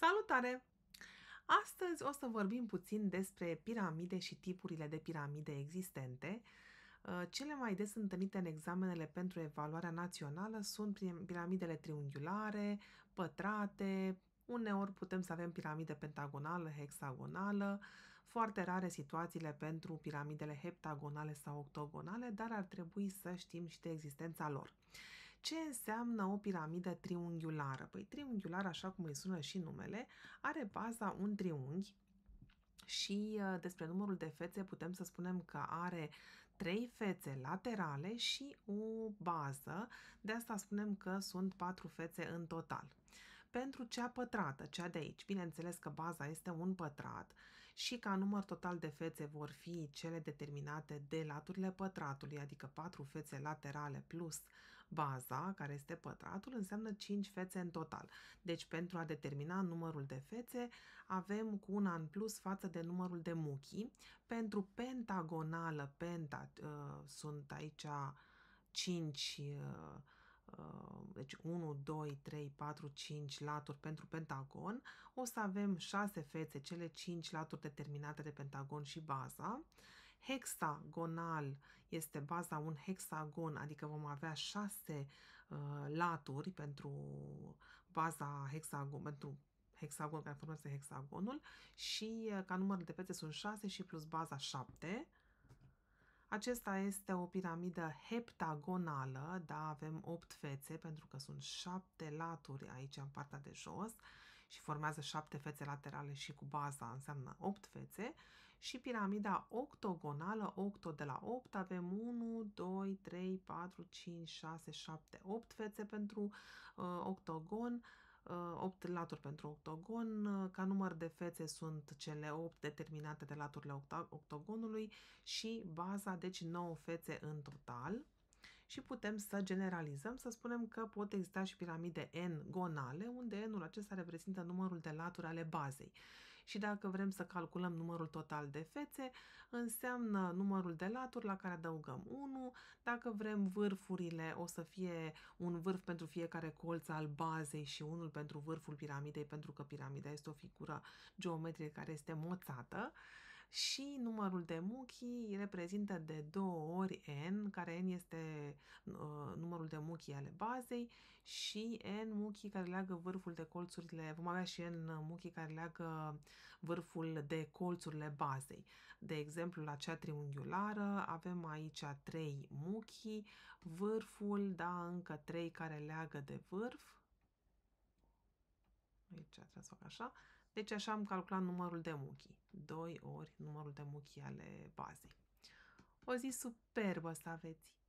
Salutare! Astăzi o să vorbim puțin despre piramide și tipurile de piramide existente. Uh, cele mai des întâlnite în examenele pentru evaluarea națională sunt piramidele triunghiulare, pătrate, Uneori putem să avem piramide pentagonală, hexagonală, foarte rare situațiile pentru piramidele heptagonale sau octogonale, dar ar trebui să știm și de existența lor. Ce înseamnă o piramidă triunghiulară? Păi triunghiulară, așa cum îi sună și numele, are baza un triunghi și uh, despre numărul de fețe putem să spunem că are trei fețe laterale și o bază. De asta spunem că sunt patru fețe în total pentru cea pătrată, cea de aici. Bineînțeles că baza este un pătrat și ca număr total de fețe vor fi cele determinate de laturile pătratului, adică 4 fețe laterale plus baza, care este pătratul, înseamnă 5 fețe în total. Deci pentru a determina numărul de fețe avem cu una în plus față de numărul de muchii. Pentru pentagonală, penta, uh, sunt aici 5 uh, ă, Uh, deci 1, 2, 3, 4, 5 laturi pentru pentagon, o să avem 6 fețe, cele 5 laturi determinate de pentagon și baza. Hexagonal este baza un hexagon, adică vom avea 6 uh, laturi pentru baza hexagon, pentru hexagon, care formează hexagonul și uh, ca număr de fețe sunt 6 și plus baza 7 acesta este o piramidă heptagonală, da, avem 8 fețe pentru că sunt 7 laturi aici în partea de jos și formează 7 fețe laterale și cu baza înseamnă 8 fețe și piramida octogonală, octo de la 8, avem 1, 2, 3, 4, 5, 6, 7, 8 fețe pentru uh, octogon, uh, 8 uh, laturi pentru octogon, uh, ca număr de fețe sunt cele 8 determinate de laturile octogonului și baza, deci 9 fețe în total. Și putem să generalizăm, să spunem că pot exista și piramide n-gonale, unde n-ul acesta reprezintă numărul de laturi ale bazei și dacă vrem să calculăm numărul total de fețe, înseamnă numărul de laturi la care adăugăm 1, dacă vrem vârfurile, o să fie un vârf pentru fiecare colț al bazei și unul pentru vârful piramidei, pentru că piramida este o figură geometrică care este moțată și numărul de muchii reprezintă de două ori n, care n este uh, numărul de muchii ale bazei și n muchii care leagă vârful de colțurile, vom avea și n muchii care leagă vârful de colțurile bazei. De exemplu, la cea triunghiulară avem aici 3 muchii, vârful, da, încă 3 care leagă de vârf, aici trebuie să fac așa, deci așa am calculat numărul de muchii. 2 ori numărul de muchii ale bazei. O zi superbă să aveți!